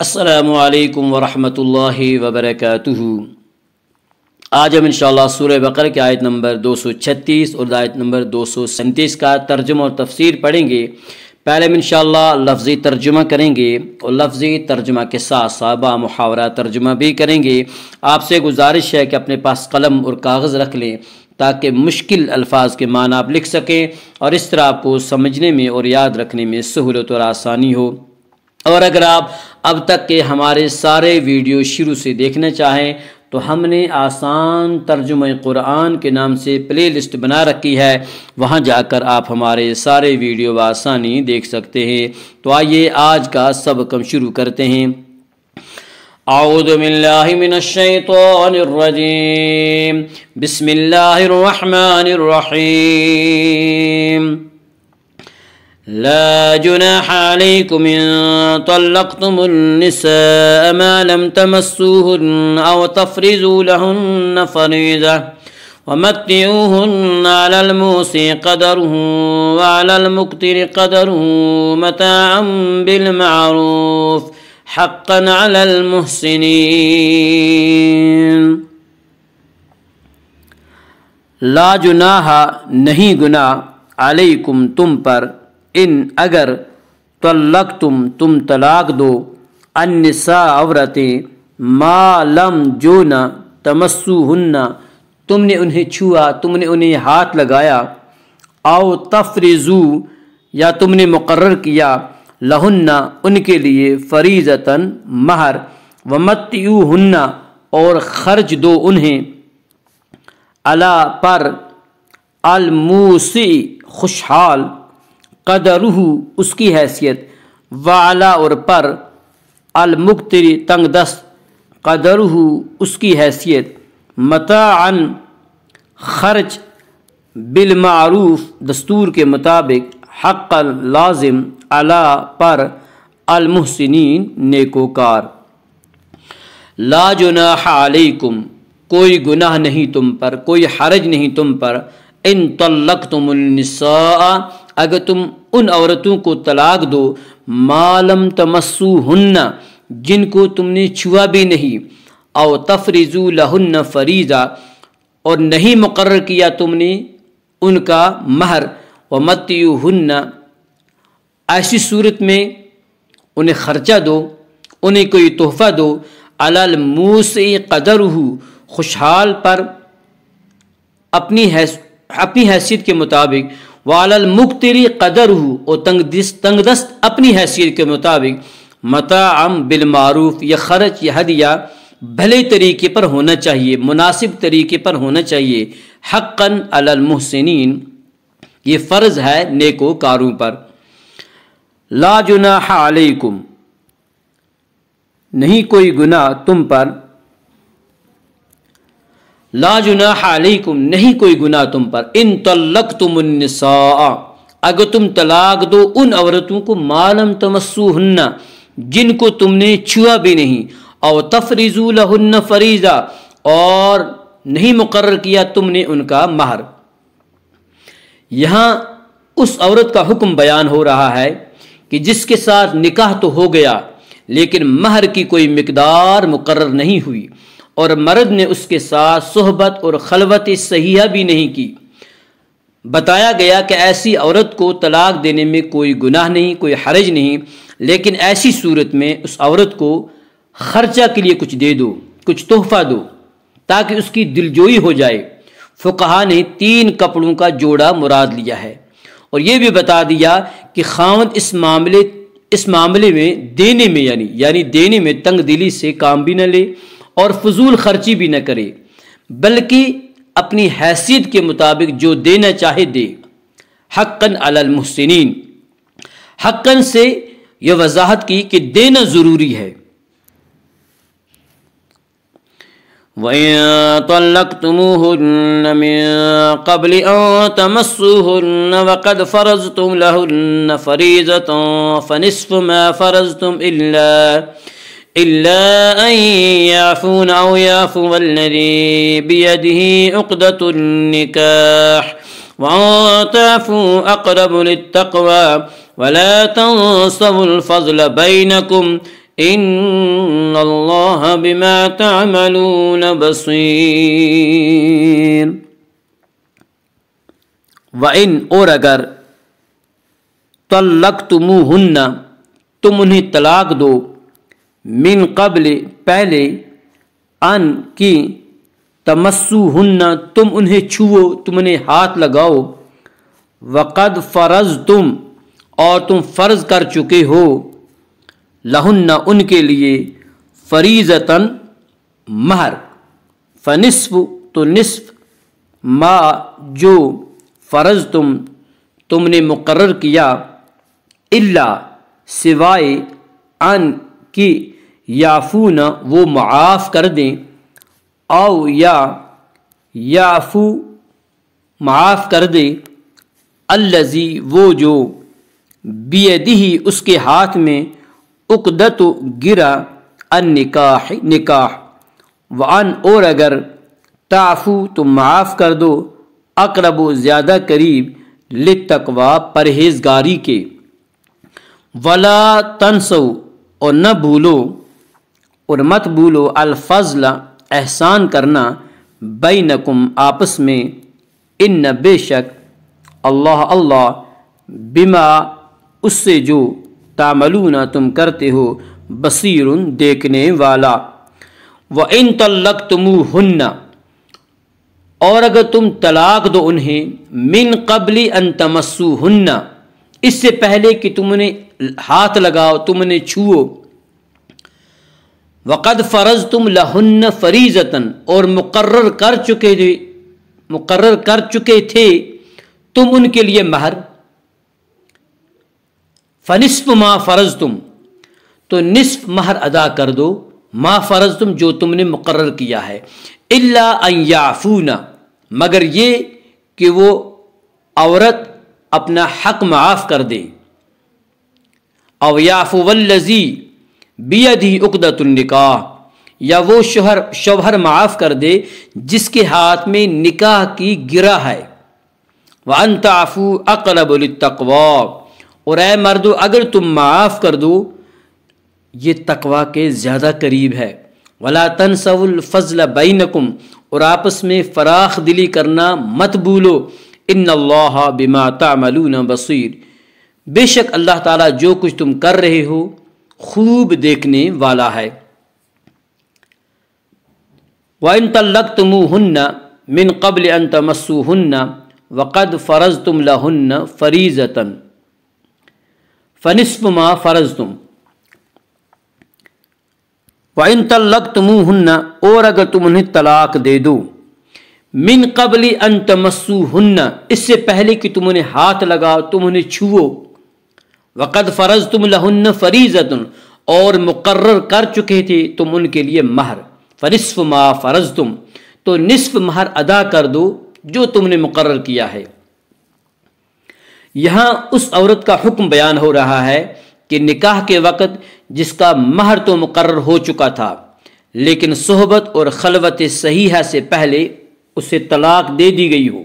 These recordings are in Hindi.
असलकम वरहमल वबरक आज हम इन सूर्य बकर के आयत नंबर 236 और आयत नंबर 237 का तर्जुमा और तफसीर पढ़ेंगे पहले हम इन लफ्ज़ी तर्जुमा करेंगे और लफ्ज़ी तर्जुमा के साथ साबा मुहावरा तर्जुमा भी करेंगे आपसे गुजारिश है कि अपने पास कलम और कागज़ रख लें ताकि मुश्किल अल्फाज के मान आप लिख सकें और इस तरह आपको समझने में और याद रखने में सहूलत और आसानी हो और अगर आप अब तक के हमारे सारे वीडियो शुरू से देखना चाहें तो हमने आसान तर्जुम कुरान के नाम से प्ले लिस्ट बना रखी है वहाँ जाकर आप हमारे सारे वीडियो आसानी देख सकते हैं तो आइए आज का सब कम शुरू करते हैं आउदमिल्लाशतरजीम لا جناح عليكم إن طلقتم النساء ما لم تمسوهن أو تفرزوا لهن فريضة ومتعوهن على الموسي قدره وعلى المقتر قدره متاعا بالمعروف حقا على المحسنين لا جناح نهي گناہ عليكم تم پر इन अगर तलक तुम तुम तलाक दो अन्य औरतें मालम जो न तमस्सु हन्ना तुमने उन्हें छुआ तुमने उन्हें हाथ लगाया आओ तफरजू या तुमने मुकर किया लहुन्ना उनके लिए फरीजतन महर व मतयू हन्ना और ख़र्च दो उन्हें अला पर अलमूसी खुशहाल कदरूह उसकी हैसियत वाला और पर तंग तंगदस्त कदरूह उसकी हैसियत अन खर्च बिलमूफ दस्तूर के मुताबिक हक लाजिम अला पर अलमुहसिन नेकोकार लाजुनाकुम कोई गुनाह नहीं तुम पर कोई हरज नहीं तुम पर इन तलक तुमसा अगर तुम उन औरतों को तलाक दो मालम तमस्सू हन्ना जिनको तुमने छुआ भी नहीं और तफरीजू लहन्न फरीजा और नहीं मुकर किया तुमने उनका महर व मतयू हन्ना ऐसी सूरत में उन्हें खर्चा दो उन्हें कोई तोहफ़ा दो अलल मुँह से कदर खुशहाल पर अपनी हैस अपनी हैसियत के मुताबिक वाल मुख्तरी कदर हो और तंगदस्त तंगदस्त अपनी हैसियत के मुताबिक अम बिलमारूफ या खर्च या हदिया भले तरीके पर होना चाहिए मुनासिब तरीके पर होना चाहिए हक़न अलमुहसिन ये फ़र्ज़ है नेको कारों पर लाजुना अलैकुम नहीं कोई गुना तुम पर लाजुनाकुम नहीं कोई गुना तुम पर इन तलक तुम अगर तुम तलाक दो उन औरतों को मालम तमस्सू हन्ना जिनको तुमने छुआ भी नहीं और तफरीजू लहन्न फरीजा और नहीं मुकर किया तुमने उनका महर यहाँ उस औरत का हुक्म बयान हो रहा है कि जिसके साथ निकाह तो हो गया लेकिन महर की कोई मकदार मुकर नहीं हुई और मर्द ने उसके साथ सोहबत और खलवत सहिया भी नहीं की बताया गया कि ऐसी औरत को तलाक देने में कोई गुनाह नहीं कोई हरज नहीं लेकिन ऐसी सूरत में उस औरत को खर्चा के लिए कुछ दे दो कुछ तोहफा दो ताकि उसकी दिलजोई हो जाए फ़ुकहा ने तीन कपड़ों का जोड़ा मुराद लिया है और यह भी बता दिया कि खावत इस मामले इस मामले में देने में यानी यानी देने में तंग दिली से काम भी न ले और फजूल खर्ची भी न करे बल्कि अपनी हैसियत के मुताबिक जो देना चाहे दे हक्कन अलमुहसिन हक्कन से यह वजाहत की कि देना ज़रूरी है وإن طلقتموهن من إلا أن يعفون أو يعفو الذي بيده عقدة النكاح وأن تعفوا أقرب للتقوى ولا تنصبوا الفضل بينكم إن الله بما تعملون بصير وإن और طلقتموهن تم तुम طلاق دو मिन कबल पहले अन की तमस्सु हन्ना तुम उन्हें छुओ तुम उन्हें हाथ लगाओ वक़द फ़र्ज़ तुम और तुम फ़र्ज़ कर चुके हो लहन्ना उनके लिए फरीज़तन महर फ़नस्फ तो नस्फ मा जो फ़र्ज़ तुम तुमने मुकर किया इल्ला सिवाय अन की याफू न वो माफ़ कर दें आओ या याफू माफ़ कर दे अल्लजी वो जो बेदही उसके हाथ में उकदत गिरा अन निकाह निकाह व अन और अगर ताफ़ू तो माफ़ कर दो अकरब ज़्यादा करीब लितकवा परहेजगारी के वला तनसो और न भूलो और मत भूलो अलफजल एहसान करना बई नकुम आपस में इन न बेशक अल्लाह अल्लाह बिमा उससे जो तामलूना तुम करते हो बसर देखने वाला व इन तलक तुमुहन्ना और अगर तुम तलाक दो उन्हें मिन कबली अन हन्ना इससे पहले कि तुमने हाथ लगाओ तुमने छुओ वक़द फ़र्ज़ तुम लहन्न फरीज़तन और मुकर्र कर चुके थे कर चुके थे तुम उनके लिए महर फ़निस्फ माँ फ़र्ज़ तुम तो नस्फ महर अदा कर दो माँ फ़र्ज़ तुम जो तुमने मुकर्र किया है इल्ला अयाफूना मगर ये कि वो औरत अपना हक माफ़ कर दे अवयाफ़वल्लजी बियदी ही निकाह या वो शोहर शोहर माफ़ कर दे जिसके हाथ में निकाह की गिरा है व अनताफ़ू तकवा और ए मर्दो अगर तुम माफ़ कर दो ये तकवा के ज़्यादा करीब है वला तनसवल फजल बैनकुम और आपस में फराख दिली करना मत भूलो इन अल्लाह बिमा तामलून बसीर बेशक अल्लाह ताला जो कुछ तुम कर रहे हो खूब देखने वाला है वन तुम हन्न मिन कबल अन हन्न वक़द फ़रज़ तुम लहन्न फ़रीज़तन फ़नस्फ मा फ़रज़ तुम वन तुम हन्न और अगर तुम उन्हें तलाक दे दो मिन कबल अन हन्न इससे पहले कि तुम उन्हें हाथ लगाओ तुम उन्हें छुओ वक़द फ़र्ज़ तुम लहन फरीजत और मुकर्र कर चुके थे तुम उनके लिए महर फरिस्फ मा फ़र्ज़ तुम तो नसफ़ महर अदा कर दो जो तुमने मुकर्र किया है यहाँ उस औरत का हुक्म बयान हो रहा है कि निकाह के वक़्त जिसका महर तो मुकर्र हो चुका था लेकिन सोहबत और खलवत सहीहा से पहले उसे तलाक दे दी गई हो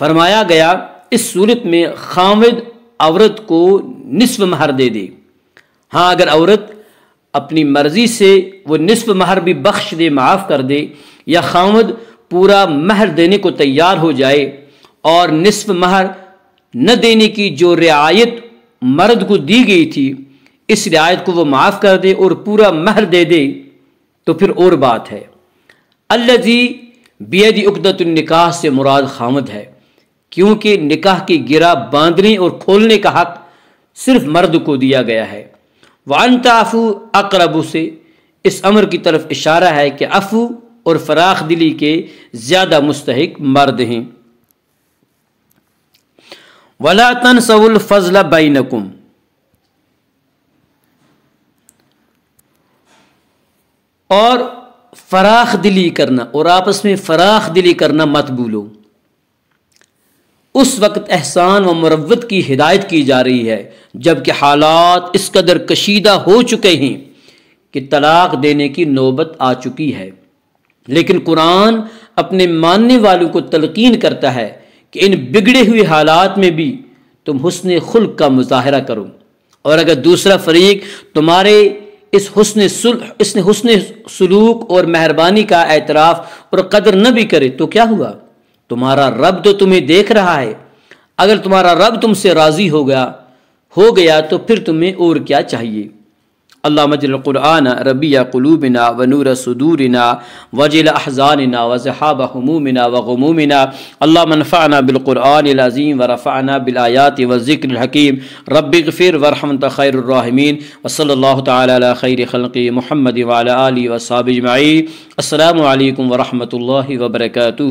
फरमाया गया इस सूरत में खामिद औरत को निसफ महर दे दे हाँ अगर औरत अपनी मर्ज़ी से वो निसफ महर भी बख्श दे माफ़ कर दे या खामद पूरा महर देने को तैयार हो जाए और निसफ महर न देने की जो रियायत मर्द को दी गई थी इस रियायत को वो माफ़ कर दे और पूरा महर दे दे तो फिर और बात है अल्लाजी बेदी निकाह से मुराद खामद है क्योंकि निकाह की गिरा बांधने और खोलने का हक सिर्फ मर्द को दिया गया है वान ताफ़ू अकरबू से इस अमर की तरफ इशारा है कि अफू और फराख दिली के ज़्यादा मुस्तक मर्द हैं वला तन सऊल फजला बैनकुम और फराख दिली करना और आपस में फराख दिली करना मत भूलो उस वक्त एहसान व मरवत की हिदायत की जा रही है जबकि हालात इस कदर कशीदा हो चुके हैं कि तलाक देने की नौबत आ चुकी है लेकिन कुरान अपने मानने वालों को तलकीन करता है कि इन बिगड़े हुए हालात में भी तुम हसन खुल का मुजाहरा करो और अगर दूसरा फरीक तुम्हारे इस हसन इस हुसन सलूक और मेहरबानी का एतराफ़ और कदर न भी करे तो क्या हुआ तुम्हारा रब तो तुम्हें देख रहा है अगर तुम्हारा रब तुमसे राज़ी हो गया हो गया तो फिर तुम्हें और क्या चाहिए अल्लाह मजलकुरान रबिया कलूबिना वनूर सदूरना वजिल अहजानना वजहाब हमूमिना वमूमिना अल्लाह मनफ़ाना बिलकुरआनज़ीम व रफ़ाना बिलायात व ज़िक्र हकीम रबिक फ़िर वरहमत ख़ैरमीन वसल तैर खैर महमद वाली वसाबिजमाई असल वरहमल वबरकू